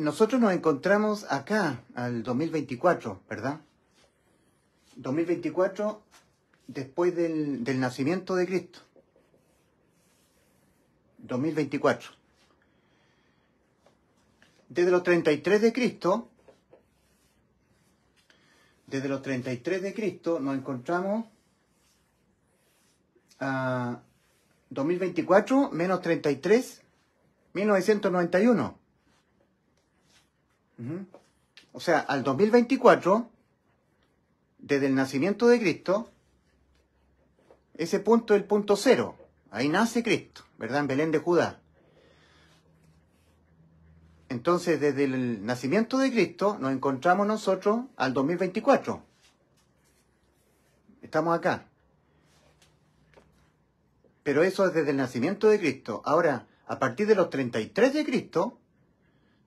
nosotros nos encontramos acá, al 2024, ¿verdad? 2024, después del, del nacimiento de Cristo. 2024. Desde los 33 de Cristo, desde los 33 de Cristo nos encontramos a 2024 menos 33, 1991. O sea, al 2024, desde el nacimiento de Cristo, ese punto es el punto cero. Ahí nace Cristo, ¿verdad? En Belén de Judá. Entonces, desde el nacimiento de Cristo, nos encontramos nosotros al 2024. Estamos acá. Pero eso es desde el nacimiento de Cristo. Ahora, a partir de los 33 de Cristo,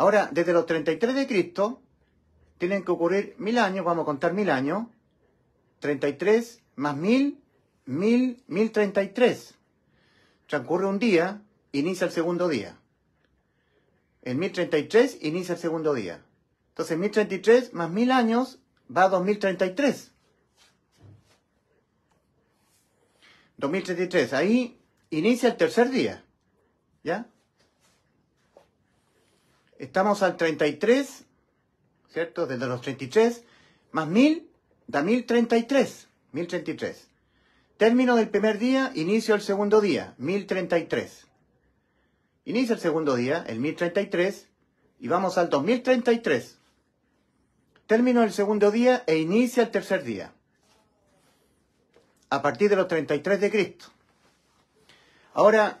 Ahora, desde los 33 de Cristo, tienen que ocurrir mil años, vamos a contar mil años, 33 más mil, mil, mil treinta Transcurre un día, inicia el segundo día. En 1033 inicia el segundo día. Entonces 1033 más mil años va a 2033. 2033, ahí inicia el tercer día. ¿Ya? estamos al 33, ¿cierto? Desde los 33, más 1000, da 1033, 1033. Término del primer día, inicio del segundo día, 1033. Inicia el segundo día, el 1033, y vamos al 2033. Término del segundo día e inicia el tercer día, a partir de los 33 de Cristo. Ahora,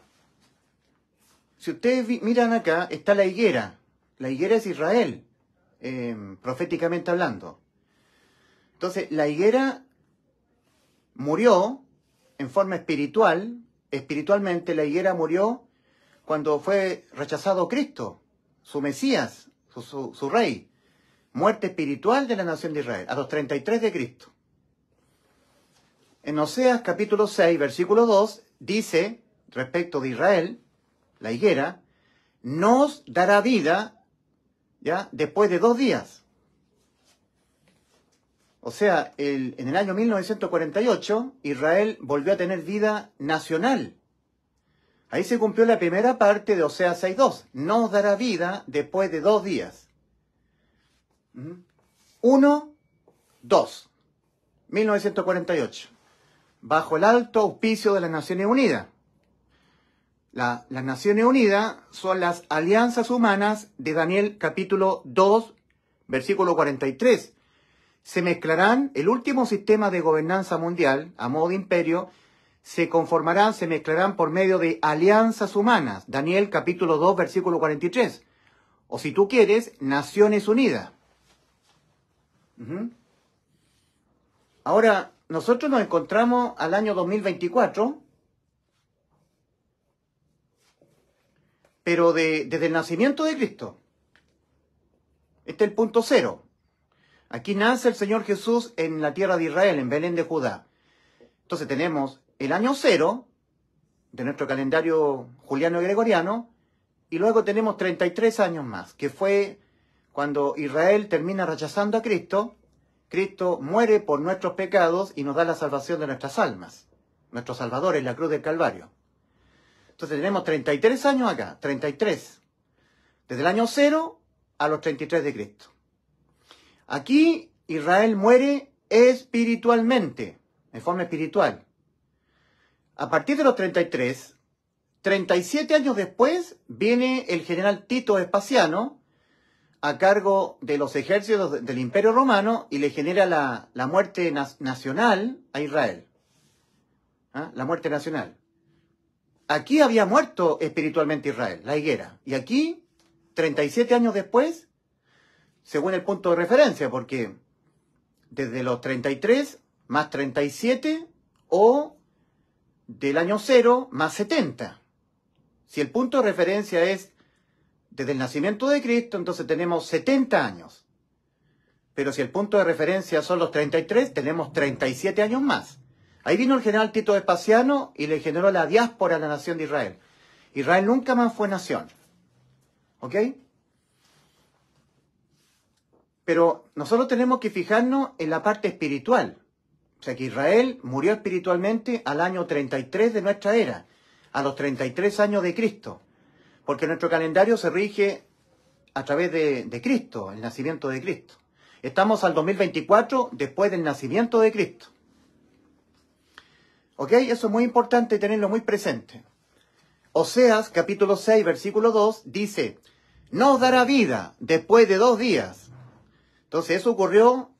si ustedes miran acá, está la higuera, la higuera es Israel, eh, proféticamente hablando. Entonces, la higuera murió en forma espiritual, espiritualmente la higuera murió cuando fue rechazado Cristo, su Mesías, su, su, rey. Muerte espiritual de la nación de Israel, a los 33 de Cristo. En Oseas capítulo 6, versículo 2, dice, respecto de Israel, la higuera, nos dará vida ¿ya? Después de dos días. O sea, en el año 1948 Israel volvió a tener vida nacional. Ahí se cumplió la primera parte de Osea 6.2. No dará vida después de dos días. Uno, dos. 1948. Bajo el alto auspicio de las Naciones Unidas las Naciones Unidas son las alianzas humanas de Daniel capítulo 2, versículo 43. Se mezclarán el último sistema de gobernanza mundial a modo de imperio, se conformarán, se mezclarán por medio de alianzas humanas. Daniel capítulo 2, versículo 43. O si tú quieres, Naciones Unidas. Ahora, nosotros nos encontramos al año 2024 pero de, desde el nacimiento de Cristo. Este es el punto cero. Aquí nace el Señor Jesús en la tierra de Israel, en Belén de Judá. Entonces tenemos el año cero de nuestro calendario juliano y gregoriano, y luego tenemos 33 años más, que fue cuando Israel termina rechazando a Cristo, Cristo muere por nuestros pecados y nos da la salvación de nuestras almas. Nuestro Salvador es la cruz del Calvario. Entonces tenemos 33 años acá, 33. Desde el año 0 a los 33 de Cristo. Aquí Israel muere espiritualmente, en forma espiritual. A partir de los 33, 37 años después, viene el general Tito Espaciano a cargo de los ejércitos del Imperio Romano y le genera la, muerte nacional a Israel. ¿Ah? La muerte nacional. Aquí había muerto espiritualmente Israel, la higuera. Y aquí, 37 años después, según el punto de referencia, porque desde los 33 más 37 o del año 0 más 70. Si el punto de referencia es desde el nacimiento de Cristo, entonces tenemos 70 años. Pero si el punto de referencia son los 33, tenemos 37 años más. Ahí vino el general Tito Espaciano y le generó la diáspora a la nación de Israel. Israel nunca más fue nación. ¿Ok? Pero nosotros tenemos que fijarnos en la parte espiritual. O sea que Israel murió espiritualmente al año 33 de nuestra era, a los 33 años de Cristo. Porque nuestro calendario se rige a través de, de Cristo, el nacimiento de Cristo. Estamos al 2024 después del nacimiento de Cristo. Eso es muy importante tenerlo muy presente. Oseas capítulo 6, versículo 2 dice, no dará vida después de dos días. Entonces eso ocurrió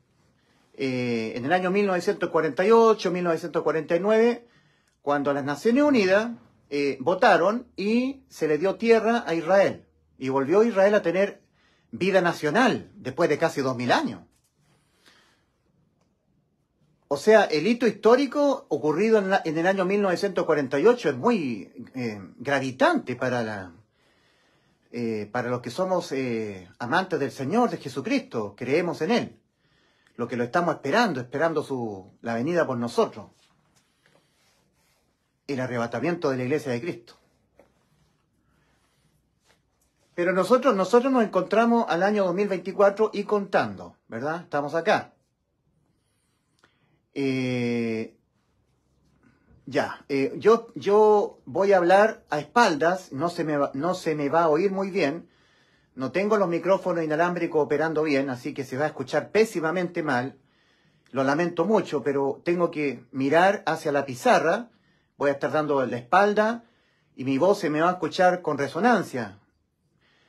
eh, en el año 1948, 1949, cuando las Naciones Unidas eh, votaron y se le dio tierra a Israel. Y volvió Israel a tener vida nacional después de casi dos mil años. O sea, el hito histórico ocurrido en, el año 1948 es muy eh, gravitante para, la, eh, para los que somos eh, amantes del Señor, de Jesucristo, creemos en Él. Lo que lo estamos esperando, esperando su, la venida por nosotros. El arrebatamiento de la iglesia de Cristo. Pero nosotros, nosotros nos encontramos al año 2024 y contando, ¿verdad? Estamos acá. Eh, ya, eh, yo, yo voy a hablar a espaldas, no se, me no se me va a oír muy bien, no tengo los micrófonos inalámbricos operando bien, así que se va a escuchar pésimamente mal. Lo lamento mucho, pero tengo que mirar hacia la pizarra, voy a estar dando la espalda y mi voz se me va a escuchar con resonancia.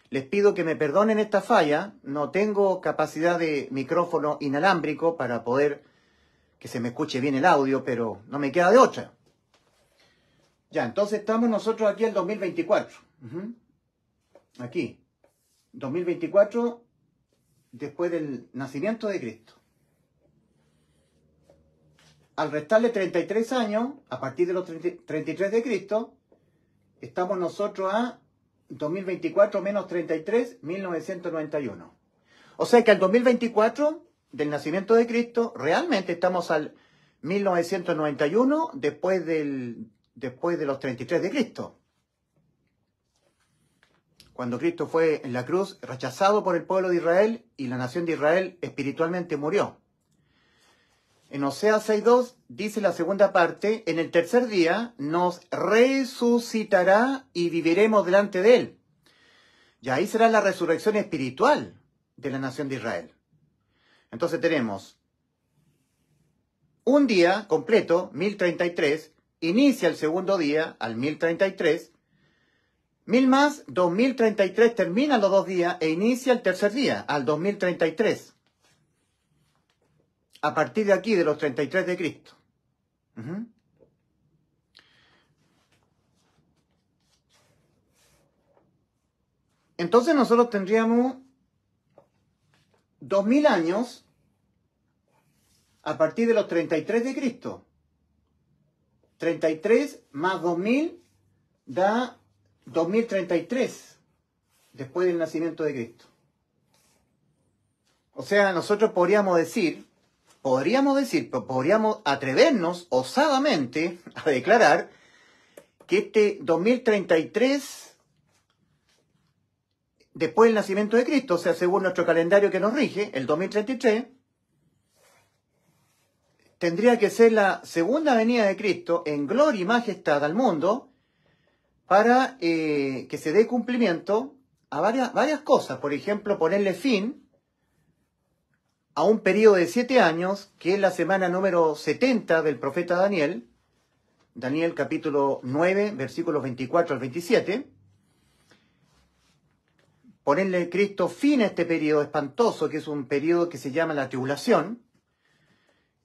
Les pido que me perdonen esta falla, no tengo capacidad de micrófono inalámbrico para poder que se me escuche bien el audio, pero no me queda de otra. Ya, entonces estamos nosotros aquí en 2024. Aquí, 2024, después del nacimiento de Cristo. Al restarle 33 años, a partir de los 33 de Cristo, estamos nosotros a 2024 menos 33, 1991. O sea que el 2024 del nacimiento de Cristo, realmente estamos al 1991 después, del, después de los 33 de Cristo. Cuando Cristo fue en la cruz rechazado por el pueblo de Israel y la nación de Israel espiritualmente murió. En Oseas 6.2 dice la segunda parte, en el tercer día nos resucitará y viviremos delante de él. Y ahí será la resurrección espiritual de la nación de Israel. Entonces tenemos un día completo, 1033, inicia el segundo día al 1033, 1000 más 2033 termina los dos días e inicia el tercer día al 2033. A partir de aquí, de los 33 de Cristo. Entonces nosotros tendríamos 2000 años a partir de los 33 de Cristo. 33 más 2000 da 2033 después del nacimiento de Cristo. O sea, nosotros podríamos decir, podríamos decir, podríamos atrevernos osadamente a declarar que este 2033 después del nacimiento de Cristo, o sea, según nuestro calendario que nos rige, el 2033, tendría que ser la segunda venida de Cristo en gloria y majestad al mundo para eh, que se dé cumplimiento a varias, varias cosas. Por ejemplo, ponerle fin a un periodo de siete años, que es la semana número 70 del profeta Daniel, Daniel capítulo 9, versículos 24 al 27 ponerle Cristo fin a este periodo espantoso, que es un periodo que se llama la tribulación,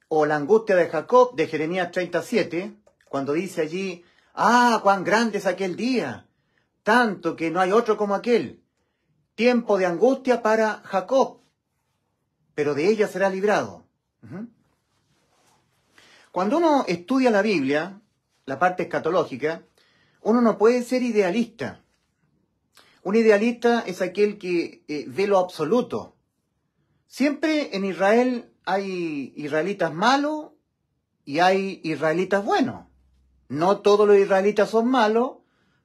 o la angustia de Jacob de Jeremías 37, cuando dice allí, ah, cuán grande es aquel día, tanto que no hay otro como aquel, tiempo de angustia para Jacob, pero de ella será librado. Cuando uno estudia la Biblia, la parte escatológica, uno no puede ser idealista un idealista es aquel que eh, ve lo absoluto. Siempre en Israel hay israelitas malos y hay israelitas buenos. No todos los israelitas son malos,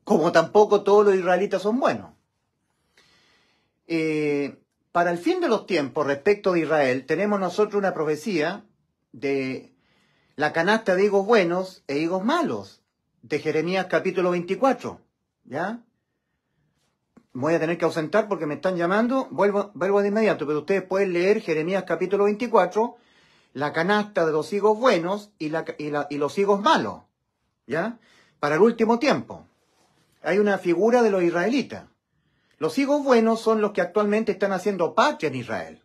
como tampoco todos los israelitas son buenos. Eh, para el fin de los tiempos respecto de Israel, tenemos nosotros una profecía de la canasta de higos buenos e higos malos, de Jeremías capítulo 24. ¿Ya? voy a tener que ausentar porque me están llamando, vuelvo, de inmediato, pero ustedes pueden leer Jeremías capítulo 24, la canasta de los higos buenos y, la, y, los higos malos, ¿ya? Para el último tiempo. Hay una figura de los israelitas. Los higos buenos son los que actualmente están haciendo patria en Israel.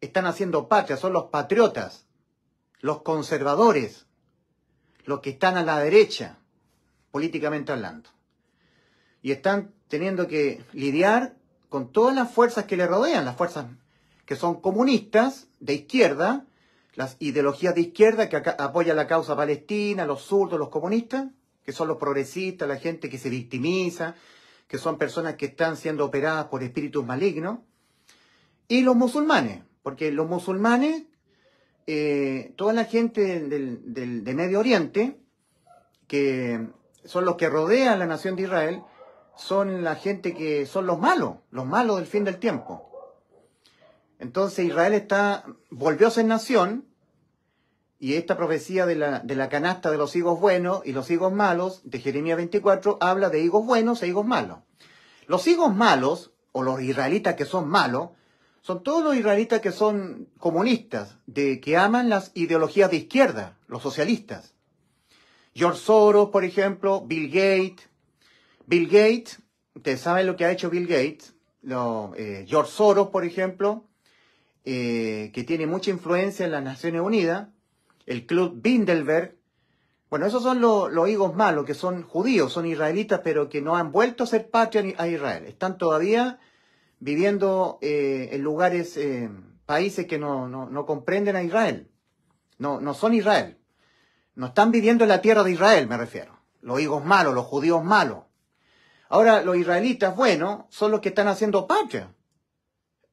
Están haciendo patria, son los patriotas, los conservadores, los que están a la derecha, políticamente hablando. Y están teniendo que lidiar con todas las fuerzas que le rodean, las fuerzas que son comunistas, de izquierda, las ideologías de izquierda que apoyan la causa palestina, los zurdos, los comunistas, que son los progresistas, la gente que se victimiza, que son personas que están siendo operadas por espíritus malignos, y los musulmanes, porque los musulmanes, eh, toda la gente del, de Medio Oriente, que son los que rodean la nación de Israel, son la gente que son los malos, los malos del fin del tiempo. Entonces Israel está, volvió a ser nación y esta profecía de la, de la canasta de los higos buenos y los higos malos de Jeremías 24 habla de higos buenos e higos malos. Los higos malos, o los israelitas que son malos, son todos los israelitas que son comunistas, de que aman las ideologías de izquierda, los socialistas. George Soros, por ejemplo, Bill Gates, Bill Gates, ustedes saben lo que ha hecho Bill Gates, eh, George Soros, por ejemplo, eh, que tiene mucha influencia en las Naciones Unidas, el Club Bindelberg. Bueno, esos son los, los higos malos, que son judíos, son israelitas, pero que no han vuelto a ser patria a Israel. Están todavía viviendo eh, en lugares, países que no, comprenden a Israel. No, no son Israel. No están viviendo en la tierra de Israel, me refiero. Los higos malos, los judíos malos. Ahora, los israelitas, bueno, son los que están haciendo patria,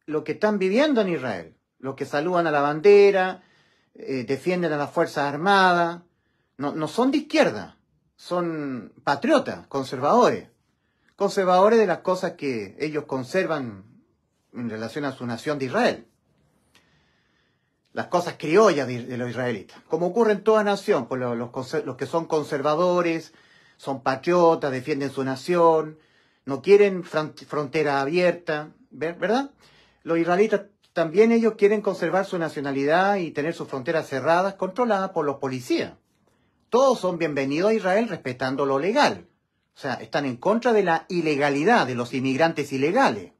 los que están viviendo en Israel, los que saludan a la bandera, eh, defienden a las Fuerzas Armadas, no, son de izquierda, son patriotas, conservadores, conservadores de las cosas que ellos conservan en relación a su nación de Israel. Las cosas criollas de, los israelitas, como ocurre en toda nación, pues los que son conservadores, son patriotas, defienden su nación, no quieren frontera abierta, ¿verdad? Los israelitas también ellos quieren conservar su nacionalidad y tener sus fronteras cerradas, controladas por los policías. Todos son bienvenidos a Israel respetando lo legal. O sea, están en contra de la ilegalidad de los inmigrantes ilegales.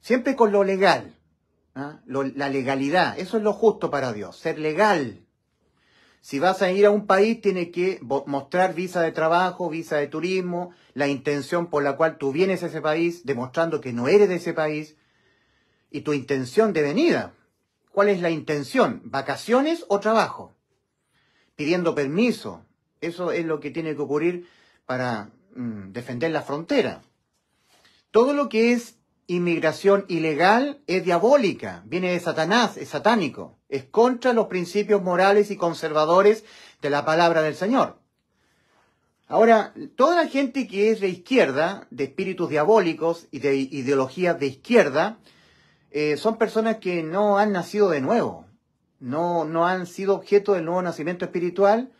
Siempre con lo legal, ¿ah? la legalidad, eso es lo justo para Dios, ser legal, si vas a ir a un país, tienes que mostrar visa de trabajo, visa de turismo, la intención por la cual tú vienes a ese país, demostrando que no eres de ese país, y tu intención de venida. ¿Cuál es la intención? ¿Vacaciones o trabajo? Pidiendo permiso. Eso es lo que tiene que ocurrir para mm, defender la frontera. Todo lo que es inmigración ilegal es diabólica, viene de Satanás, es satánico, es contra los principios morales y conservadores de la palabra del Señor. Ahora, toda la gente que es de izquierda, de espíritus diabólicos y de ideologías de izquierda, eh, son personas que no han nacido de nuevo, no, no han sido objeto del nuevo nacimiento espiritual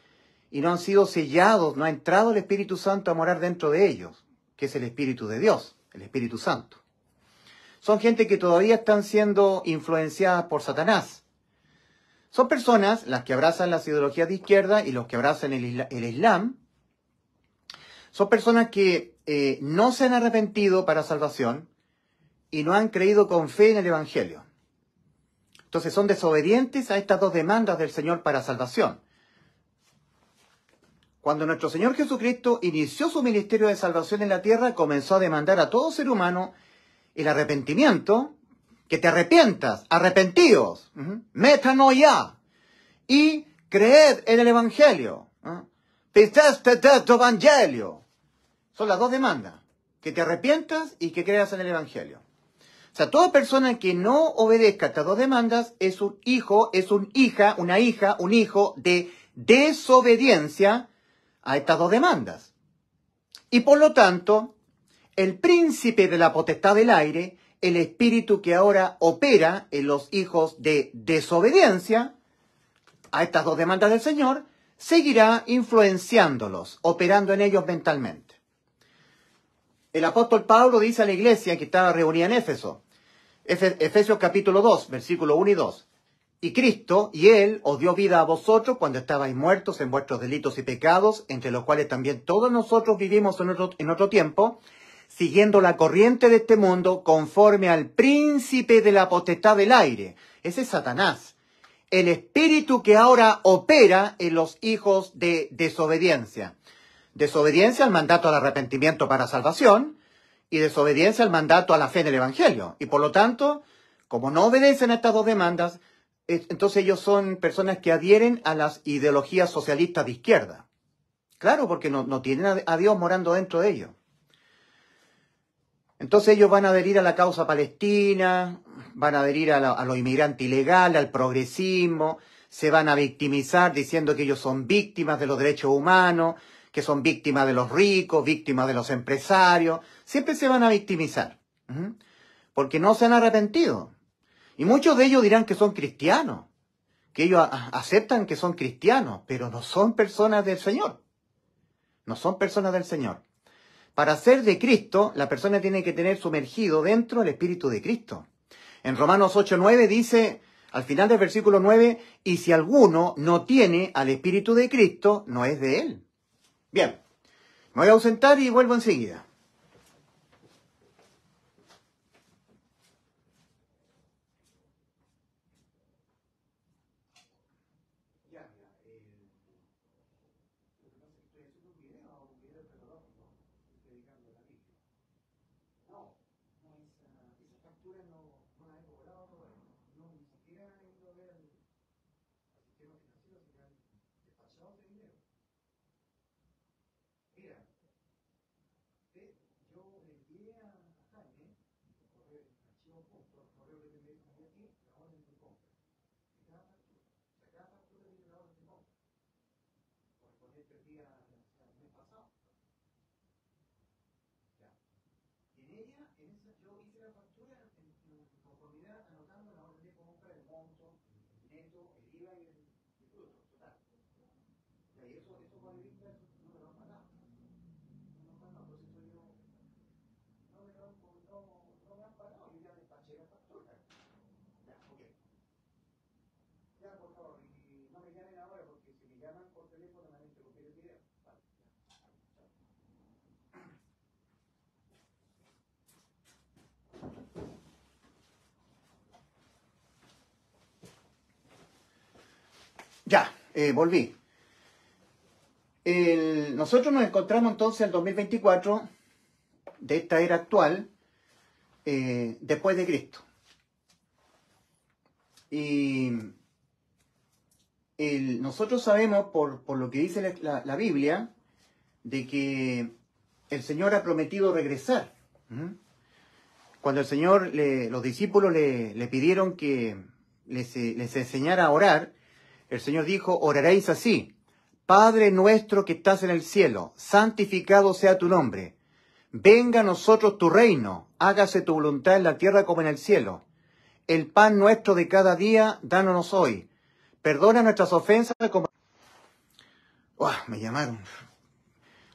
y no han sido sellados, no ha entrado el Espíritu Santo a morar dentro de ellos, que es el Espíritu de Dios, el Espíritu Santo son gente que todavía están siendo influenciadas por Satanás. Son personas las que abrazan las ideologías de izquierda y los que abrazan el, Islam. Son personas que eh, no se han arrepentido para salvación y no han creído con fe en el Evangelio. Entonces son desobedientes a estas dos demandas del Señor para salvación. Cuando nuestro Señor Jesucristo inició su ministerio de salvación en la tierra, comenzó a demandar a todo ser humano el arrepentimiento, que te arrepientas, arrepentidos metano ya y creed en el Evangelio. tu Evangelio. Son las dos demandas, que te arrepientas y que creas en el Evangelio. O sea, toda persona que no obedezca estas dos demandas es un hijo, es un hija, una hija, un hijo de desobediencia a estas dos demandas. Y por lo tanto, el príncipe de la potestad del aire, el espíritu que ahora opera en los hijos de desobediencia a estas dos demandas del Señor, seguirá influenciándolos, operando en ellos mentalmente. El apóstol Pablo dice a la iglesia que estaba reunida en Éfeso, Efesios capítulo 2, versículo 1 y 2. Y Cristo y Él os dio vida a vosotros cuando estabais muertos en vuestros delitos y pecados, entre los cuales también todos nosotros vivimos en otro, en otro tiempo, siguiendo la corriente de este mundo conforme al príncipe de la potestad del aire. Ese es Satanás, el espíritu que ahora opera en los hijos de desobediencia. Desobediencia al mandato al arrepentimiento para salvación y desobediencia al mandato a la fe en el Evangelio. Y por lo tanto, como no obedecen a estas dos demandas, eh, entonces ellos son personas que adhieren a las ideologías socialistas de izquierda. Claro, porque no, no tienen a Dios morando dentro de ellos. Entonces ellos van a adherir a la causa palestina, van a adherir a, los inmigrantes ilegales, al progresismo, se van a victimizar diciendo que ellos son víctimas de los derechos humanos, que son víctimas de los ricos, víctimas de los empresarios, siempre se van a victimizar, porque no se han arrepentido. Y muchos de ellos dirán que son cristianos, que ellos aceptan que son cristianos, pero no son personas del Señor, no son personas del Señor. Para ser de Cristo, la persona tiene que tener sumergido dentro el Espíritu de Cristo. En Romanos 8.9 dice, al final del versículo 9, y si alguno no tiene al Espíritu de Cristo, no es de él. Bien, me voy a ausentar y vuelvo enseguida. en esa, yo hice la factura en, conformidad anotando la orden de compra, el monto, neto, el IVA y el, producto total. eso, eso Ya, eh, volví. nosotros nos encontramos entonces en 2024 de esta era actual, eh, después de Cristo. Y nosotros sabemos, por, lo que dice la, Biblia, de que el Señor ha prometido regresar. Cuando el Señor, los discípulos le, pidieron que les enseñara a orar, el Señor dijo, oraréis así, Padre nuestro que estás en el cielo, santificado sea tu nombre. Venga a nosotros tu reino, hágase tu voluntad en la tierra como en el cielo. El pan nuestro de cada día, dánoslo hoy. Perdona nuestras ofensas como... me llamaron.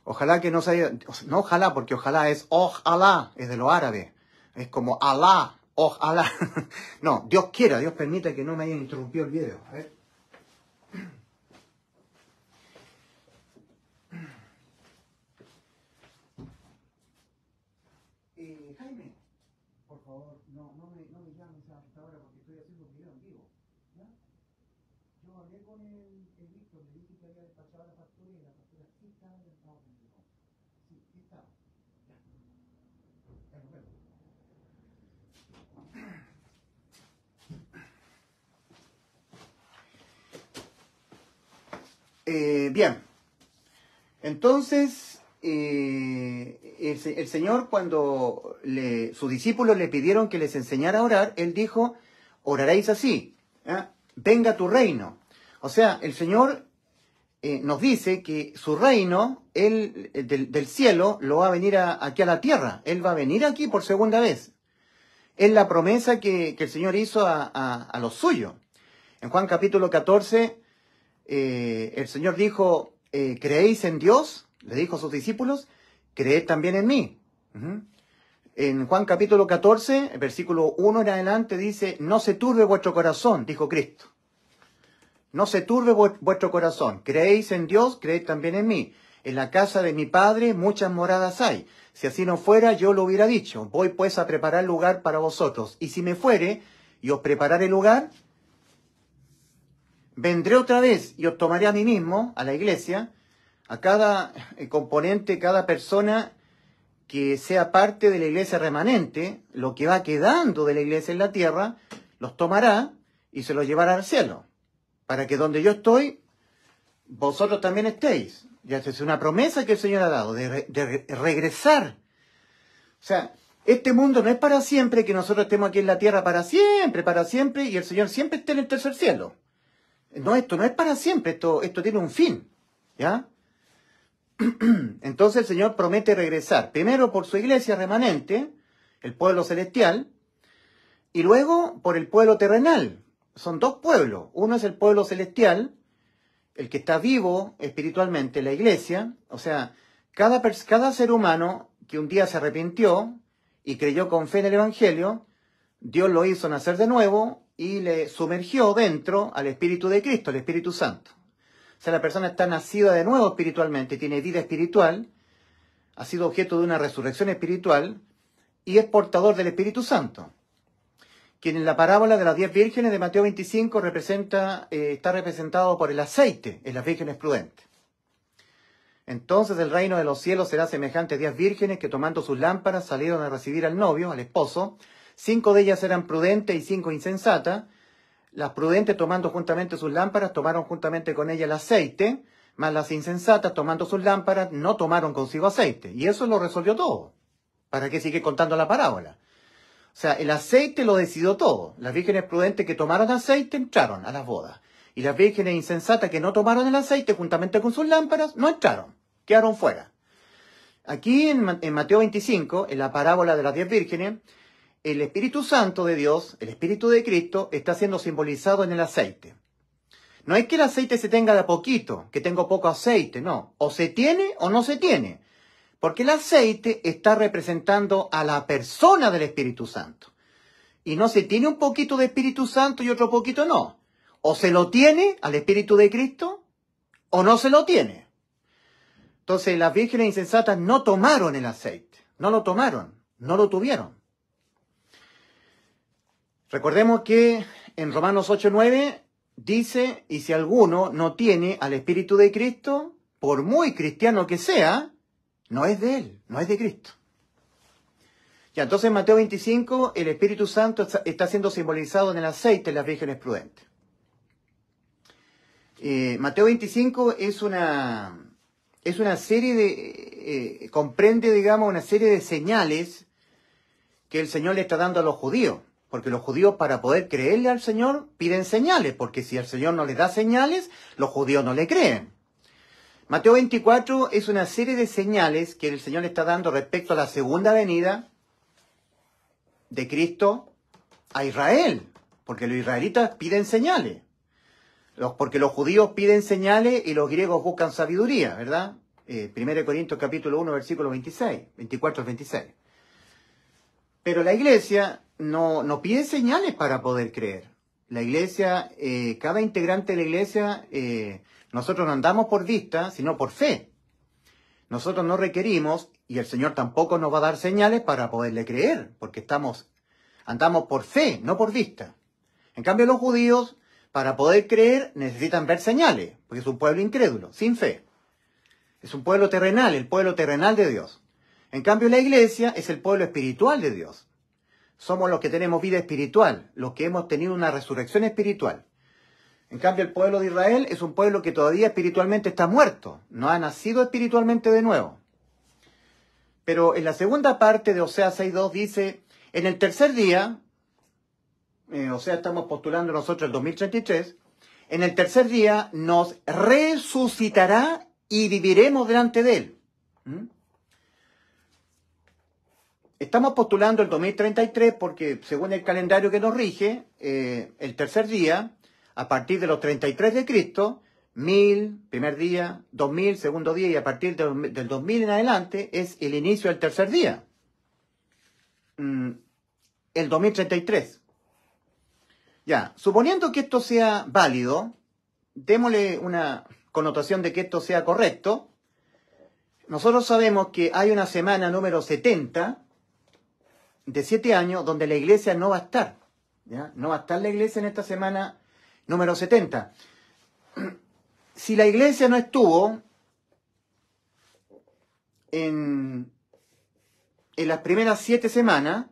Ojalá que no se haya... No ojalá, porque ojalá es ojalá, es de lo árabe. Es como alá, ojalá. no, Dios quiera, Dios permita que no me haya interrumpido el video. ¿eh? Eh, bien, entonces eh, el, Señor cuando sus discípulos le pidieron que les enseñara a orar, Él dijo, oraréis así, ¿eh? venga tu reino. O sea, el Señor nos dice que su reino, Él del, cielo, lo va a venir aquí a la tierra. Él va a venir aquí por segunda vez. Es la promesa que, el Señor hizo a, a los suyos. En Juan capítulo 14 eh, el Señor dijo, eh, ¿creéis en Dios? Le dijo a sus discípulos, creed también en mí. En Juan capítulo 14, versículo 1 en adelante, dice, no se turbe vuestro corazón, dijo Cristo. No se turbe vuestro corazón. Creéis en Dios, creed también en mí. En la casa de mi Padre muchas moradas hay. Si así no fuera, yo lo hubiera dicho. Voy pues a preparar lugar para vosotros. Y si me fuere y os prepararé lugar, vendré otra vez y os tomaré a mí mismo, a la iglesia, a cada eh, componente, cada persona que sea parte de la iglesia remanente, lo que va quedando de la iglesia en la tierra, los tomará y se los llevará al cielo, para que donde yo estoy, vosotros también estéis. Ya es una promesa que el Señor ha dado, de, de regresar. O sea, este mundo no es para siempre, que nosotros estemos aquí en la tierra para siempre, para siempre, y el Señor siempre esté en el tercer cielo. No, esto no es para siempre, esto, esto tiene un fin. ¿Ya? Entonces el Señor promete regresar, primero por su iglesia remanente, el pueblo celestial, y luego por el pueblo terrenal. Son dos pueblos. Uno es el pueblo celestial, el que está vivo espiritualmente, la iglesia. O sea, cada, cada ser humano que un día se arrepintió y creyó con fe en el Evangelio, Dios lo hizo nacer de nuevo, y le sumergió dentro al Espíritu de Cristo, el Espíritu Santo. O sea, la persona está nacida de nuevo espiritualmente, tiene vida espiritual, ha sido objeto de una resurrección espiritual y es portador del Espíritu Santo, quien en la parábola de las diez vírgenes de Mateo 25 representa, eh, está representado por el aceite en las vírgenes prudentes. Entonces el reino de los cielos será semejante a diez vírgenes que tomando sus lámparas salieron a recibir al novio, al esposo, Cinco de ellas eran prudentes y cinco insensatas. Las prudentes tomando juntamente sus lámparas, tomaron juntamente con ellas el aceite, mas las insensatas tomando sus lámparas no tomaron consigo aceite. Y eso lo resolvió todo. ¿Para qué sigue contando la parábola? O sea, el aceite lo decidió todo. Las vírgenes prudentes que tomaron aceite entraron a las bodas. Y las vírgenes insensatas que no tomaron el aceite juntamente con sus lámparas no entraron, quedaron fuera. Aquí en, Mateo 25, en la parábola de las diez vírgenes, el Espíritu Santo de Dios, el Espíritu de Cristo, está siendo simbolizado en el aceite. No es que el aceite se tenga de a poquito, que tengo poco aceite, no. O se tiene o no se tiene. Porque el aceite está representando a la persona del Espíritu Santo. Y no se tiene un poquito de Espíritu Santo y otro poquito no. O se lo tiene al Espíritu de Cristo o no se lo tiene. Entonces las vírgenes insensatas no tomaron el aceite, no lo tomaron, no lo tuvieron. Recordemos que en Romanos 8:9 dice, y si alguno no tiene al Espíritu de Cristo, por muy cristiano que sea, no es de él, no es de Cristo. Ya, entonces en Mateo 25 el Espíritu Santo está siendo simbolizado en el aceite de las vírgenes prudentes. Eh, Mateo 25 es una, es una serie de, eh, comprende, digamos, una serie de señales que el Señor le está dando a los judíos. Porque los judíos para poder creerle al Señor piden señales, porque si el Señor no les da señales, los judíos no le creen. Mateo 24 es una serie de señales que el Señor está dando respecto a la segunda venida de Cristo a Israel, porque los israelitas piden señales, porque los judíos piden señales y los griegos buscan sabiduría, ¿verdad? Eh, Primero 1 Corintios capítulo 1, versículo 26, 24 al 26. Pero la iglesia no, pide señales para poder creer. La iglesia, eh, cada integrante de la iglesia, eh, nosotros no andamos por vista, sino por fe. Nosotros no requerimos, y el Señor tampoco nos va a dar señales para poderle creer, porque estamos, andamos por fe, no por vista. En cambio, los judíos, para poder creer, necesitan ver señales, porque es un pueblo incrédulo, sin fe. Es un pueblo terrenal, el pueblo terrenal de Dios. En cambio, la iglesia es el pueblo espiritual de Dios. Somos los que tenemos vida espiritual, los que hemos tenido una resurrección espiritual. En cambio, el pueblo de Israel es un pueblo que todavía espiritualmente está muerto, no ha nacido espiritualmente de nuevo. Pero en la segunda parte de Osea 6.2 dice, en el tercer día, eh, Osea o sea, estamos postulando nosotros el 2033, en el tercer día nos resucitará y viviremos delante de él. ¿Mm? Estamos postulando el 2033 porque, según el calendario que nos rige, eh, el tercer día, a partir de los 33 de Cristo, 1000, primer día, 2000, segundo día, y a partir del 2000 en adelante es el inicio del tercer día. Mm, el 2033. Ya, suponiendo que esto sea válido, démosle una connotación de que esto sea correcto. Nosotros sabemos que hay una semana número 70 de siete años donde la iglesia no va a estar. ¿ya? No va a estar la iglesia en esta semana número 70. Si la iglesia no estuvo en, en las primeras siete semanas,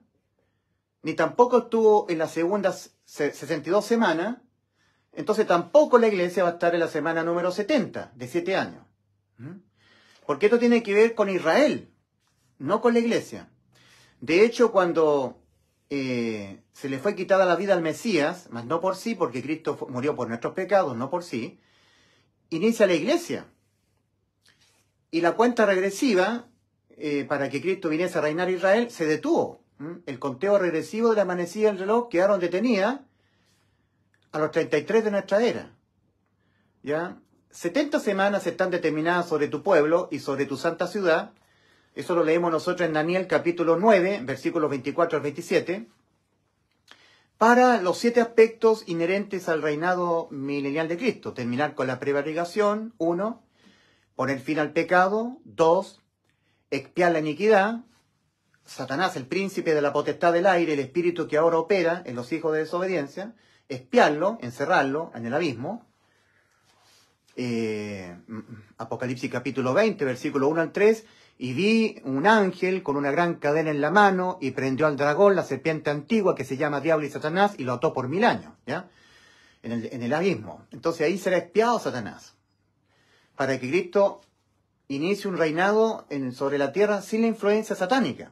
ni tampoco estuvo en las segundas 62 semanas, entonces tampoco la iglesia va a estar en la semana número 70 de siete años. ¿Mm? Porque esto tiene que ver con Israel, no con la iglesia. De hecho, cuando eh, se le fue quitada la vida al Mesías, mas no por sí, porque Cristo murió por nuestros pecados, no por sí, inicia la iglesia. Y la cuenta regresiva eh, para que Cristo viniese a reinar Israel se detuvo. El conteo regresivo de la amanecida del reloj quedaron detenida a los 33 de nuestra era. ¿Ya? 70 semanas están determinadas sobre tu pueblo y sobre tu santa ciudad eso lo leemos nosotros en Daniel capítulo 9, versículos 24 al 27. Para los siete aspectos inherentes al reinado milenial de Cristo, terminar con la prevaricación, uno. poner fin al pecado, dos. expiar la iniquidad, Satanás, el príncipe de la potestad del aire, el espíritu que ahora opera en los hijos de desobediencia, espiarlo, encerrarlo en el abismo. Eh, mm, mm, Apocalipsis capítulo 20, versículo 1 al 3, y vi un ángel con una gran cadena en la mano y prendió al dragón, la serpiente antigua que se llama Diablo y Satanás, y lo ató por mil años, ¿ya? En el, abismo. Entonces ahí será espiado Satanás. Para que Cristo inicie un reinado sobre la tierra sin la influencia satánica,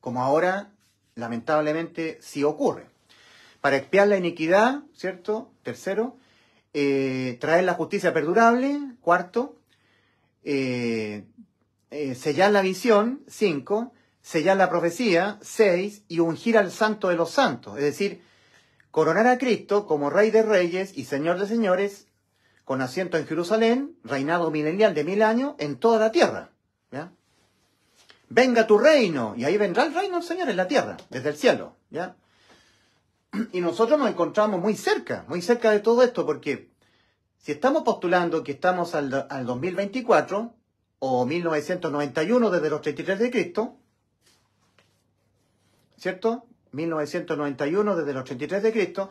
como ahora lamentablemente sí ocurre. Para expiar la iniquidad, ¿cierto? Tercero, eh, traer la justicia perdurable. Cuarto, eh, eh, sellar la visión, 5, sellar la profecía, 6, y ungir al santo de los santos, es decir, coronar a Cristo como rey de reyes y señor de señores, con asiento en Jerusalén, reinado milenial de mil años en toda la tierra. Venga tu reino, y ahí vendrá el reino del Señor en la tierra, desde el cielo. ¿ya? Y nosotros nos encontramos muy cerca, muy cerca de todo esto, porque si estamos postulando que estamos al, al 2024, o 1991 desde los 33 de Cristo, ¿cierto? 1991 desde los 33 de Cristo.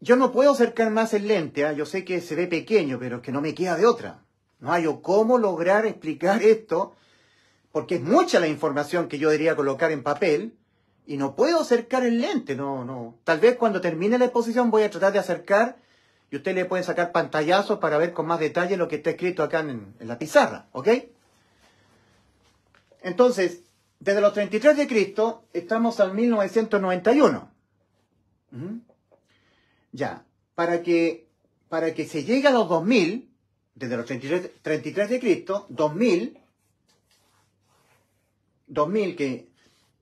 Yo no puedo acercar más el lente, ¿ah? yo sé que se ve pequeño, pero es que no me queda de otra. No hay cómo lograr explicar esto, porque es mucha la información que yo debería colocar en papel y no puedo acercar el lente, no, no. Tal vez cuando termine la exposición voy a tratar de acercar y usted le puede sacar pantallazos para ver con más detalle lo que está escrito acá en, la pizarra, ¿ok? Entonces, desde los 33 de Cristo estamos al 1991. Ya, para que, se llegue a los 2000, desde los 33, de Cristo, 2000, 2000 que,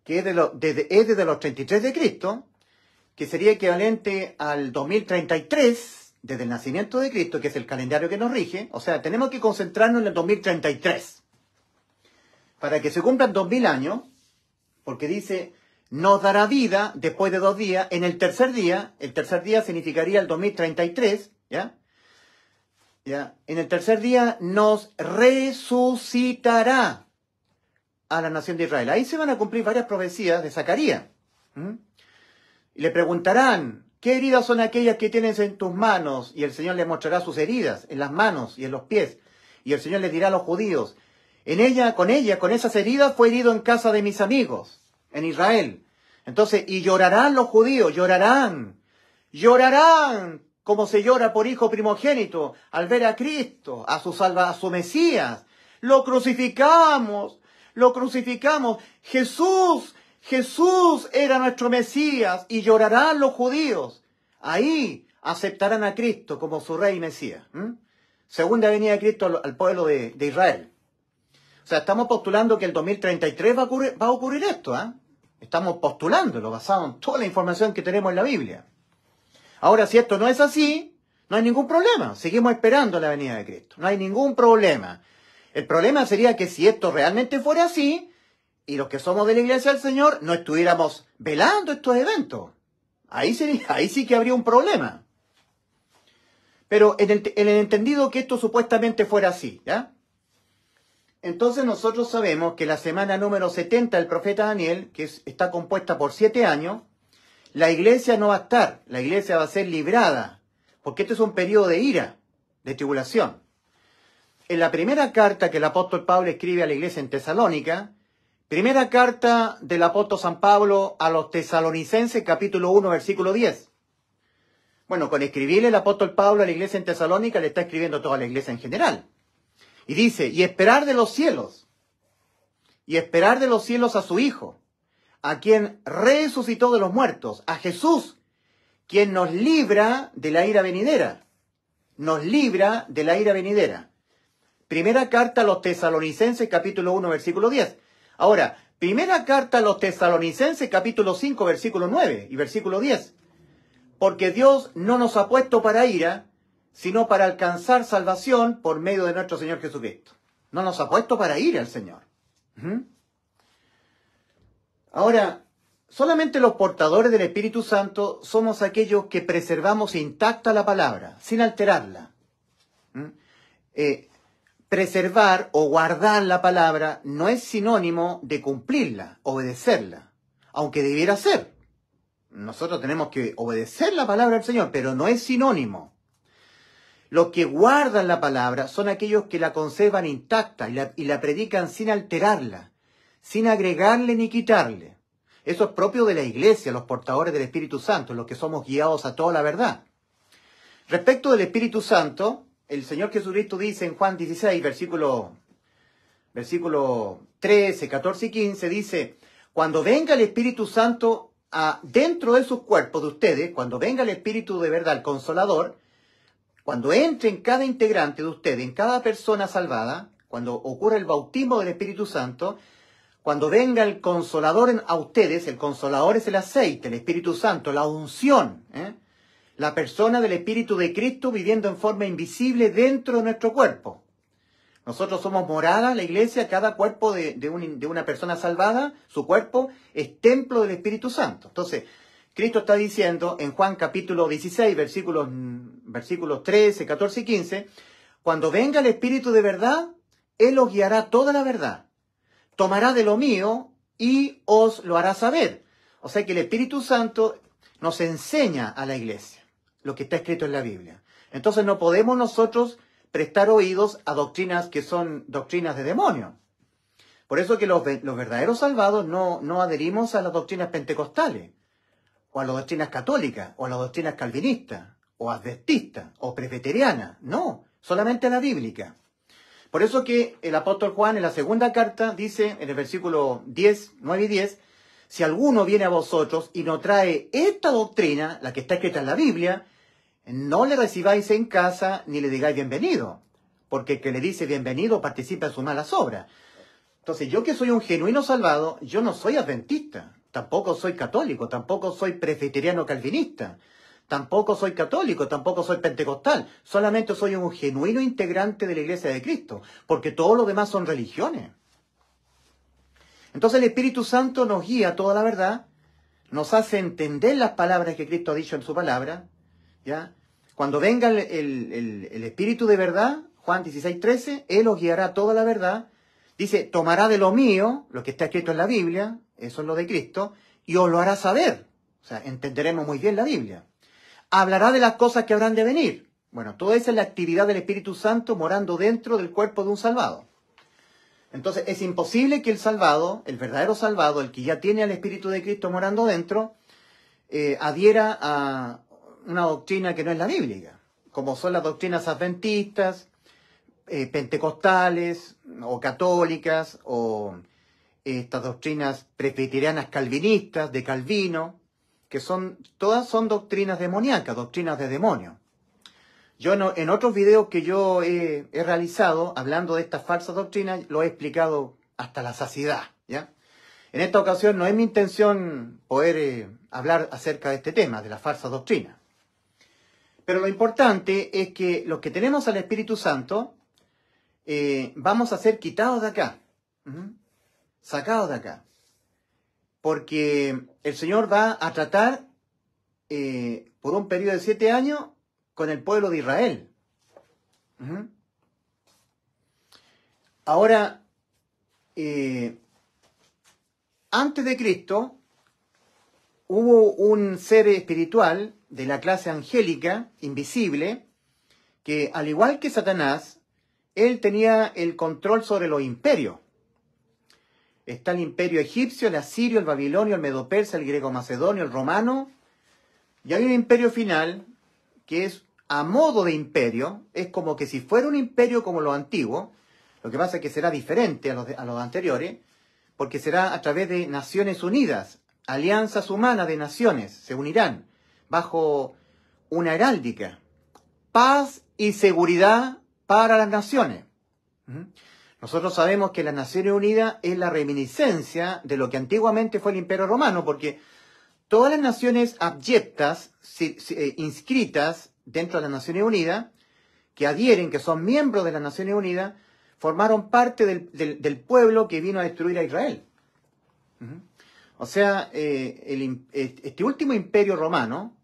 desde, es desde los 33 de Cristo, que sería equivalente al 2033, desde el nacimiento de Cristo, que es el calendario que nos rige, o sea, tenemos que concentrarnos en el 2033, para que se cumplan 2000 años, porque dice, nos dará vida después de dos días, en el tercer día, el tercer día significaría el 2033, ¿ya? ¿Ya? En el tercer día nos resucitará a la nación de Israel. Ahí se van a cumplir varias profecías de Zacarías. Y le preguntarán, ¿Qué heridas son aquellas que tienes en tus manos? Y el Señor les mostrará sus heridas, en las manos y en los pies. Y el Señor les dirá a los judíos, en ella, con ella, con esas heridas fue herido en casa de mis amigos, en Israel. Entonces, y llorarán los judíos, llorarán, llorarán como se llora por hijo primogénito al ver a Cristo, a su salva, a su Mesías. Lo crucificamos, lo crucificamos. Jesús Jesús era nuestro Mesías y llorarán los judíos. Ahí aceptarán a Cristo como su rey y Mesías. Segunda venida de Cristo al, pueblo de, Israel. O sea, estamos postulando que el 2033 va a ocurrir, esto. ¿ah? Estamos postulándolo basado en toda la información que tenemos en la Biblia. Ahora, si esto no es así, no hay ningún problema. Seguimos esperando la venida de Cristo. No hay ningún problema. El problema sería que si esto realmente fuera así, y los que somos de la Iglesia del Señor no estuviéramos velando estos eventos. Ahí, sería, ahí sí que habría un problema. Pero en el, entendido que esto supuestamente fuera así, ¿ya? Entonces nosotros sabemos que la semana número 70 del profeta Daniel, que está compuesta por siete años, la iglesia no va a estar, la iglesia va a ser librada, porque este es un periodo de ira, de tribulación. En la primera carta que el apóstol Pablo escribe a la iglesia en Tesalónica, Primera carta del apóstol San Pablo a los tesalonicenses, capítulo 1, versículo 10. Bueno, con escribirle el apóstol Pablo a la iglesia en Tesalónica le está escribiendo toda la iglesia en general. Y dice, y esperar de los cielos, y esperar de los cielos a su Hijo, a quien resucitó de los muertos, a Jesús, quien nos libra de la ira venidera. Nos libra de la ira venidera. Primera carta a los tesalonicenses capítulo 1 versículo 10. Ahora, primera carta a los tesalonicenses, capítulo 5, versículo 9 y versículo 10. Porque Dios no nos ha puesto para ira, sino para alcanzar salvación por medio de nuestro Señor Jesucristo. No nos ha puesto para ira el Señor. Ahora, solamente los portadores del Espíritu Santo somos aquellos que preservamos intacta la palabra, sin alterarla preservar o guardar la palabra no es sinónimo de cumplirla, obedecerla, aunque debiera ser. Nosotros tenemos que obedecer la palabra del Señor, pero no es sinónimo. Los que guardan la palabra son aquellos que la conservan intacta y la, predican sin alterarla, sin agregarle ni quitarle. Eso es propio de la iglesia, los portadores del Espíritu Santo, los que somos guiados a toda la verdad. Respecto del Espíritu Santo, el Señor Jesucristo dice en Juan 16, versículo, versículo 13, 14 y 15, dice, cuando venga el Espíritu Santo a, ah, dentro de sus cuerpos de ustedes, cuando venga el Espíritu de verdad, el Consolador, cuando entre en cada integrante de ustedes, en cada persona salvada, cuando ocurra el bautismo del Espíritu Santo, cuando venga el Consolador a ustedes, el Consolador es el aceite, el Espíritu Santo, la unción, ¿eh? la persona del Espíritu de Cristo viviendo en forma invisible dentro de nuestro cuerpo. Nosotros somos morada, la iglesia, cada cuerpo de, una persona salvada, su cuerpo es templo del Espíritu Santo. Entonces, Cristo está diciendo en Juan capítulo 16, versículos, versículos 13, 14 y 15, cuando venga el Espíritu de verdad, Él os guiará toda la verdad, tomará de lo mío y os lo hará saber. O sea que el Espíritu Santo nos enseña a la iglesia lo que está escrito en la Biblia. Entonces no podemos nosotros prestar oídos a doctrinas que son doctrinas de demonio. Por eso que los, verdaderos salvados no, no adherimos a las doctrinas pentecostales, o a las doctrinas católicas, o a las doctrinas calvinistas, o adventistas, o presbiterianas. No, solamente a la bíblica. Por eso que el apóstol Juan en la segunda carta dice, en el versículo 10, 9 y 10, si alguno viene a vosotros y no trae esta doctrina, la que está escrita en la Biblia, no le recibáis en casa ni le digáis bienvenido, porque el que le dice bienvenido participa en su mala obras. Entonces, yo que soy un genuino salvado, yo no soy adventista, tampoco soy católico, tampoco soy presbiteriano calvinista, tampoco soy católico, tampoco soy pentecostal, solamente soy un genuino integrante de la iglesia de Cristo, porque todos lo demás son religiones. Entonces el Espíritu Santo nos guía toda la verdad, nos hace entender las palabras que Cristo ha dicho en su palabra, ¿Ya? Cuando venga el, Espíritu de verdad, Juan 16, 13, Él os guiará toda la verdad. Dice, tomará de lo mío, lo que está escrito en la Biblia, eso es lo de Cristo, y os lo hará saber. O sea, entenderemos muy bien la Biblia. Hablará de las cosas que habrán de venir. Bueno, toda esa es la actividad del Espíritu Santo morando dentro del cuerpo de un salvado. Entonces, es imposible que el salvado, el verdadero salvado, el que ya tiene al Espíritu de Cristo morando dentro, eh, adhiera a, una doctrina que no es la bíblica, como son las doctrinas adventistas, eh, pentecostales o católicas o estas doctrinas presbiterianas calvinistas de Calvino, que son todas son doctrinas demoníacas, doctrinas de demonio. Yo no, en otros videos que yo he, realizado hablando de estas falsas doctrinas lo he explicado hasta la saciedad, ¿ya? En esta ocasión no es mi intención poder eh, hablar acerca de este tema, de las falsas doctrinas. Pero lo importante es que los que tenemos al Espíritu Santo eh, vamos a ser quitados de acá, sacados de acá. Porque el Señor va a tratar eh, por un periodo de siete años con el pueblo de Israel. Ahora, eh, antes de Cristo, hubo un ser espiritual de la clase angélica, invisible, que al igual que Satanás, él tenía el control sobre los imperios. Está el imperio egipcio, el asirio, el babilonio, el medopersa, el griego macedonio, el romano. Y hay un imperio final que es a modo de imperio, es como que si fuera un imperio como lo antiguo, lo que pasa es que será diferente a los, a los anteriores, porque será a través de Naciones Unidas, alianzas humanas de naciones, se unirán bajo una heráldica. Paz y seguridad para las naciones. Nosotros sabemos que las Naciones Unidas es la reminiscencia de lo que antiguamente fue el Imperio Romano, porque todas las naciones abyectas, eh, inscritas dentro de las Naciones Unidas, que adhieren, que son miembros de las Naciones Unidas, formaron parte del, pueblo que vino a destruir a Israel. O sea, eh, este, este último imperio romano,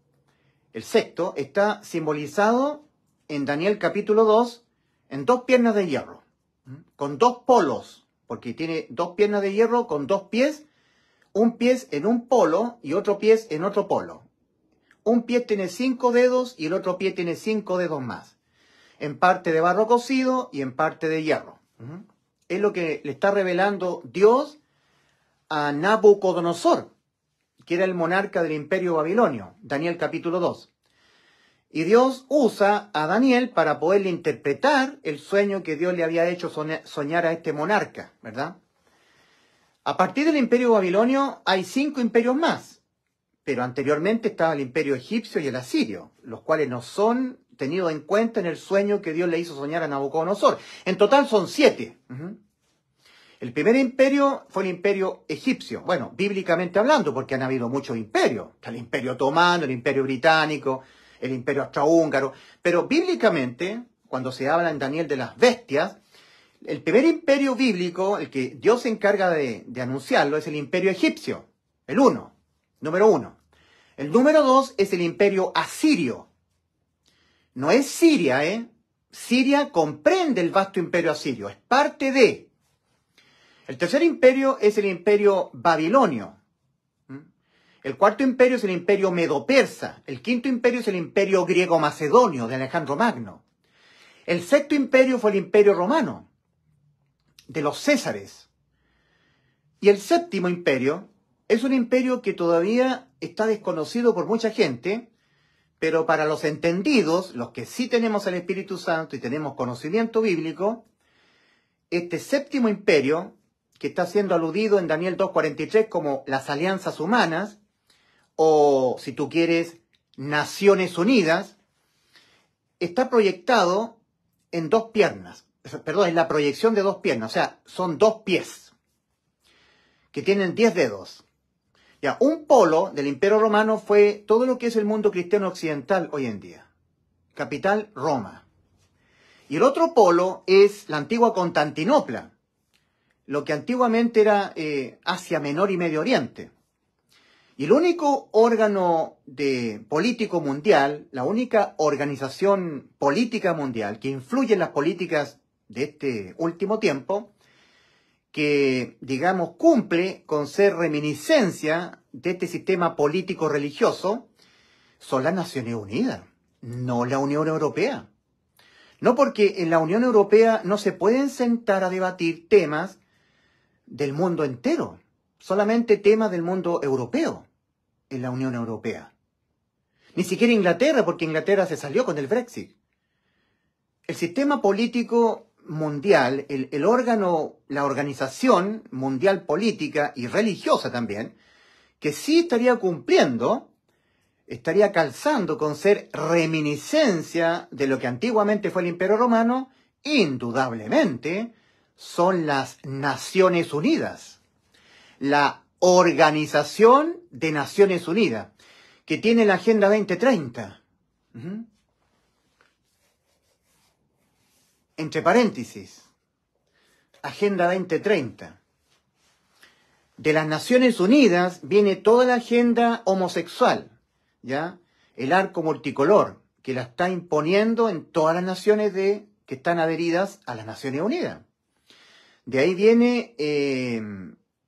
el sexto, está simbolizado en Daniel capítulo 2 en dos piernas de hierro, con dos polos, porque tiene dos piernas de hierro con dos pies, un pie en un polo y otro pie en otro polo. Un pie tiene cinco dedos y el otro pie tiene cinco dedos más, en parte de barro cocido y en parte de hierro. Es lo que le está revelando Dios a Nabucodonosor, que era el monarca del imperio babilonio, Daniel capítulo 2. Y Dios usa a Daniel para poderle interpretar el sueño que Dios le había hecho soñar a este monarca, ¿verdad? A partir del imperio babilonio hay cinco imperios más, pero anteriormente estaba el imperio egipcio y el asirio, los cuales no son tenidos en cuenta en el sueño que Dios le hizo soñar a Nabucodonosor. En total son siete. El primer imperio fue el imperio egipcio, bueno, bíblicamente hablando, porque han habido muchos imperios, el imperio otomano, el imperio británico, el imperio austrohúngaro, pero bíblicamente, cuando se habla en Daniel de las bestias, el primer imperio bíblico, el que Dios se encarga de, de anunciarlo, es el imperio egipcio, el uno, número uno. El número dos es el imperio asirio. No es Siria, ¿eh? Siria comprende el vasto imperio asirio, es parte de, el tercer imperio es el imperio babilonio. El cuarto imperio es el imperio medo-persa. El quinto imperio es el imperio griego-macedonio de Alejandro Magno. El sexto imperio fue el imperio romano, de los césares. Y el séptimo imperio es un imperio que todavía está desconocido por mucha gente, pero para los entendidos, los que sí tenemos el Espíritu Santo y tenemos conocimiento bíblico, este séptimo imperio que está siendo aludido en Daniel 2.43 como las alianzas humanas, o si tú quieres, Naciones Unidas, está proyectado en dos piernas, perdón, en la proyección de dos piernas, o sea, son dos pies que tienen diez dedos. Ya, un polo del Imperio Romano fue todo lo que es el mundo cristiano occidental hoy en día, capital Roma. Y el otro polo es la antigua Constantinopla, lo que antiguamente era eh, Asia Menor y Medio Oriente. Y el único órgano de político mundial, la única organización política mundial que influye en las políticas de este último tiempo, que, digamos, cumple con ser reminiscencia de este sistema político-religioso, son las Naciones Unidas, no la Unión Europea. No porque en la Unión Europea no se pueden sentar a debatir temas del mundo entero, solamente tema del mundo europeo en la Unión Europea. Ni siquiera Inglaterra, porque Inglaterra se salió con el Brexit. El sistema político mundial, el, el, órgano, la organización mundial política y religiosa también, que sí estaría cumpliendo, estaría calzando con ser reminiscencia de lo que antiguamente fue el Imperio Romano, indudablemente, son las Naciones Unidas, la Organización de Naciones Unidas, que tiene la Agenda 2030. Entre paréntesis, Agenda 2030. De las Naciones Unidas viene toda la agenda homosexual, ¿ya? El arco multicolor, que la está imponiendo en todas las naciones de, que están adheridas a las Naciones Unidas. De ahí viene eh,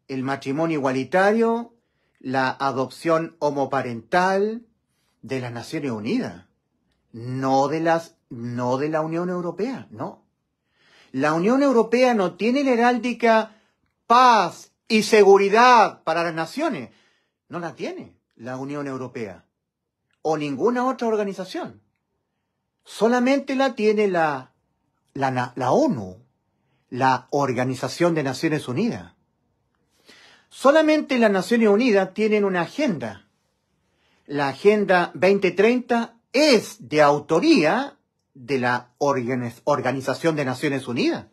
el matrimonio igualitario, la adopción homoparental de las Naciones Unidas, no de, las, no de la Unión Europea, no. La Unión Europea no tiene la heráldica paz y seguridad para las naciones. No la tiene la Unión Europea o ninguna otra organización. Solamente la tiene la, la ONU, la Organización de Naciones Unidas. Solamente las Naciones Unidas tienen una agenda. La Agenda 2030 es de autoría de la Organización de Naciones Unidas.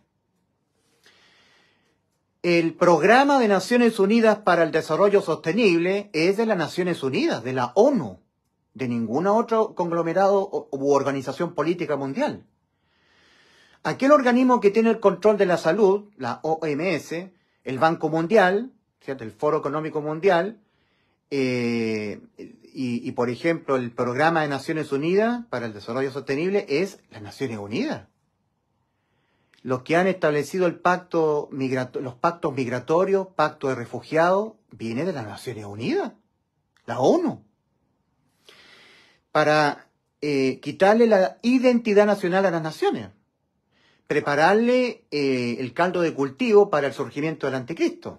El Programa de Naciones Unidas para el Desarrollo Sostenible es de las Naciones Unidas, de la ONU, de ningún otro conglomerado u organización política mundial aquel organismo que tiene el control de la salud, la OMS, el Banco Mundial, el Foro Económico Mundial, eh, y, por ejemplo el Programa de Naciones Unidas para el Desarrollo Sostenible es las Naciones Unidas. Los que han establecido los pactos migratorios, pacto de refugiados, viene de las Naciones Unidas, la ONU. Para eh, quitarle la identidad nacional a las naciones prepararle eh, el caldo de cultivo para el surgimiento del anticristo.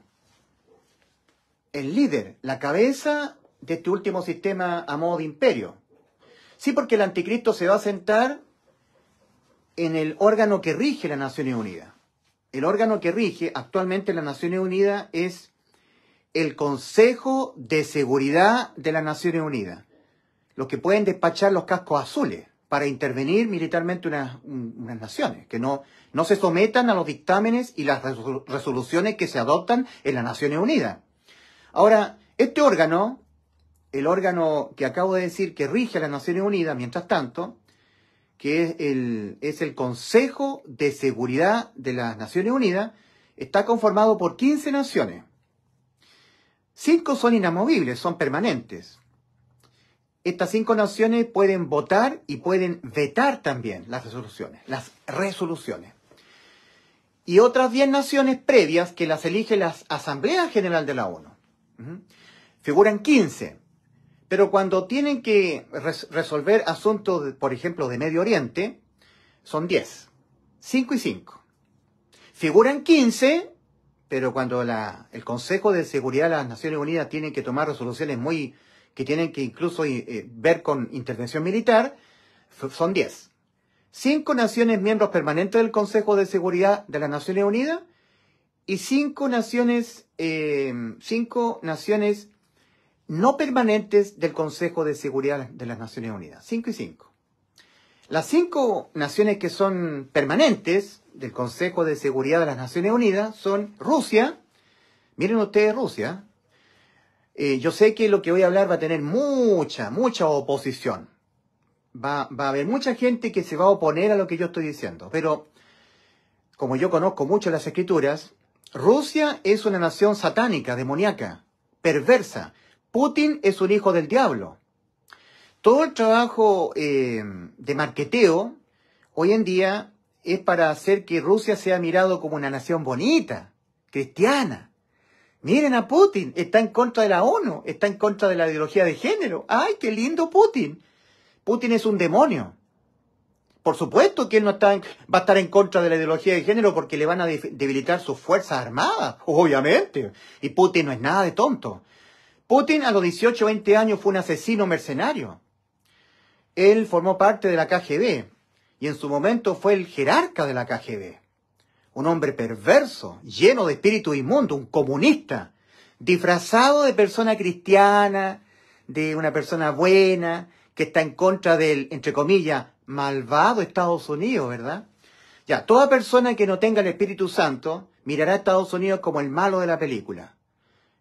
El líder, la cabeza de este último sistema a modo de imperio. Sí, porque el anticristo se va a sentar en el órgano que rige las Naciones Unidas. El órgano que rige actualmente las Naciones Unidas es el Consejo de Seguridad de las Naciones Unidas, los que pueden despachar los cascos azules para intervenir militarmente unas, naciones, que no, no se sometan a los dictámenes y las resoluciones que se adoptan en las Naciones Unidas. Ahora, este órgano, el órgano que acabo de decir que rige a las Naciones Unidas, mientras tanto, que es el, es el Consejo de Seguridad de las Naciones Unidas, está conformado por 15 naciones. Cinco son inamovibles, son permanentes estas cinco naciones pueden votar y pueden vetar también las resoluciones, las resoluciones. Y otras diez naciones previas que las elige la Asamblea General de la ONU. Figuran 15. Pero cuando tienen que resolver asuntos, por ejemplo, de Medio Oriente, son 10. 5 y 5. Figuran 15, pero cuando el Consejo de Seguridad de las Naciones Unidas tiene que tomar resoluciones muy que tienen que incluso eh, eh, ver con intervención militar, son 10. Cinco naciones miembros permanentes del Consejo de Seguridad de las Naciones Unidas y cinco naciones, em, cinco naciones no permanentes del Consejo de Seguridad de las Naciones Unidas. Cinco y cinco. Las cinco naciones que son permanentes del Consejo de Seguridad de las Naciones Unidas son Rusia, miren ustedes Rusia, eh, yo sé que lo que voy a hablar va a tener mucha, mucha oposición. Va, va a haber mucha gente que se va a oponer a lo que yo estoy diciendo, pero como yo conozco mucho las escrituras, Rusia es una nación satánica, demoníaca, perversa. Putin es un hijo del diablo. Todo el trabajo eh, de marqueteo hoy en día es para hacer que Rusia sea mirado como una nación bonita, cristiana, Miren a Putin, está en contra de la ONU, está en contra de la ideología de género. ¡Ay, qué lindo Putin! Putin es un demonio. Por supuesto que él no está va a estar en contra de la ideología de género porque le van a debilitar sus fuerzas armadas, obviamente. Y Putin no es nada de tonto. Putin a los 18 20 años fue un asesino mercenario. Él formó parte de la KGB y en su momento fue el jerarca de la KGB un hombre perverso, lleno de espíritu inmundo, un comunista, disfrazado de persona cristiana, de una persona buena, que está en contra del, entre comillas, malvado Estados Unidos, ¿verdad? Ya, toda persona que no tenga el Espíritu Santo mirará a Estados Unidos como el malo de la película.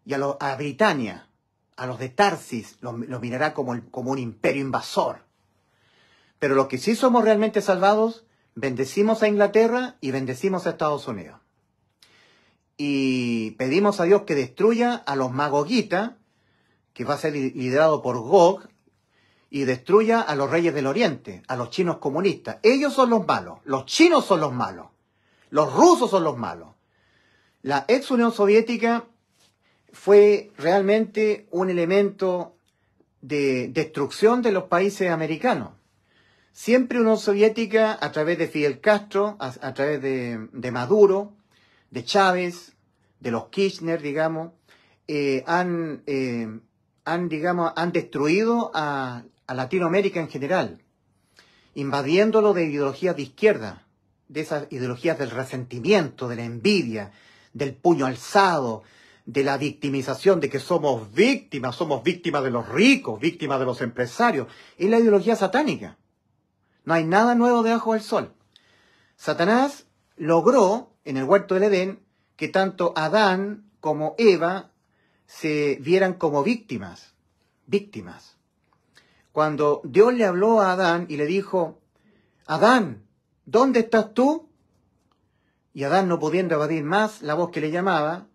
Y a, a Britania, a los de Tarsis, los, mirará como, como un imperio invasor. Pero los que sí somos realmente salvados, Bendecimos a Inglaterra y bendecimos a Estados Unidos. Y pedimos a Dios que destruya a los magoguitas, que va a ser liderado por Gog, y destruya a los reyes del Oriente, a los chinos comunistas. Ellos son los malos, los chinos son los malos, los rusos son los malos. La ex Unión Soviética fue realmente un elemento de destrucción de los países americanos. Siempre Unión Soviética a través de Fidel Castro, a, través de, Maduro, de Chávez, de los Kirchner, digamos, eh, han, eh, han, digamos, han destruido a, a Latinoamérica en general, invadiéndolo de ideologías de izquierda, de esas ideologías del resentimiento, de la envidia, del puño alzado, de la victimización, de que somos víctimas, somos víctimas de los ricos, víctimas de los empresarios. Es la ideología satánica. No hay nada nuevo debajo del sol. Satanás logró en el huerto del Edén que tanto Adán como Eva se vieran como víctimas, víctimas. Cuando Dios le habló a Adán y le dijo, Adán, ¿dónde estás tú? Y Adán, no pudiendo evadir más la voz que le llamaba,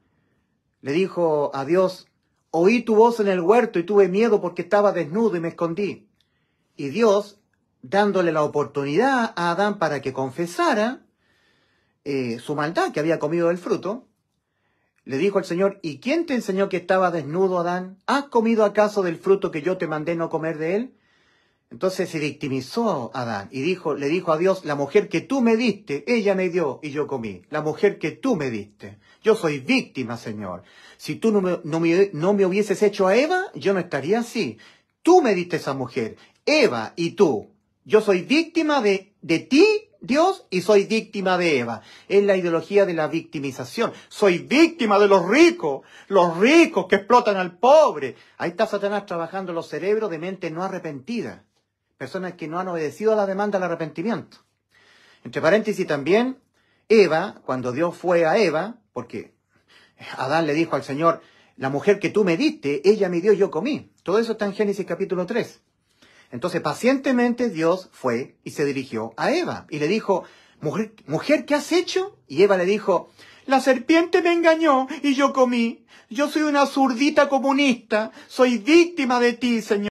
le dijo a Dios, oí tu voz en el huerto y tuve miedo porque estaba desnudo y me escondí. Y Dios dándole la oportunidad a Adán para que confesara eh, su maldad que había comido del fruto, le dijo el Señor, ¿y quién te enseñó que estaba desnudo, Adán? ¿Has comido acaso del fruto que yo te mandé no comer de él? Entonces se victimizó Adán y dijo, le dijo a Dios, la mujer que tú me diste, ella me dio y yo comí. La mujer que tú me diste. Yo soy víctima, Señor. Si tú no me, no me hubieses hecho a Eva, yo no estaría así. Tú me diste esa mujer, Eva y tú. Yo soy víctima de, de ti, Dios, y soy víctima de Eva. Es la ideología de la victimización. Soy víctima de los ricos, los ricos que explotan al pobre. Ahí está Satanás trabajando los cerebros de mente no arrepentida. Personas que no han obedecido a la demanda del arrepentimiento. Entre paréntesis también, Eva, cuando Dios fue a Eva, porque Adán le dijo al Señor, la mujer que tú me diste, ella me dio, yo comí. Todo eso está en Génesis capítulo 3. Entonces pacientemente Dios fue y se dirigió a Eva y le dijo, mujer, mujer, ¿qué has hecho? Y Eva le dijo, la serpiente me engañó y yo comí. Yo soy una zurdita comunista. Soy víctima de ti, Señor.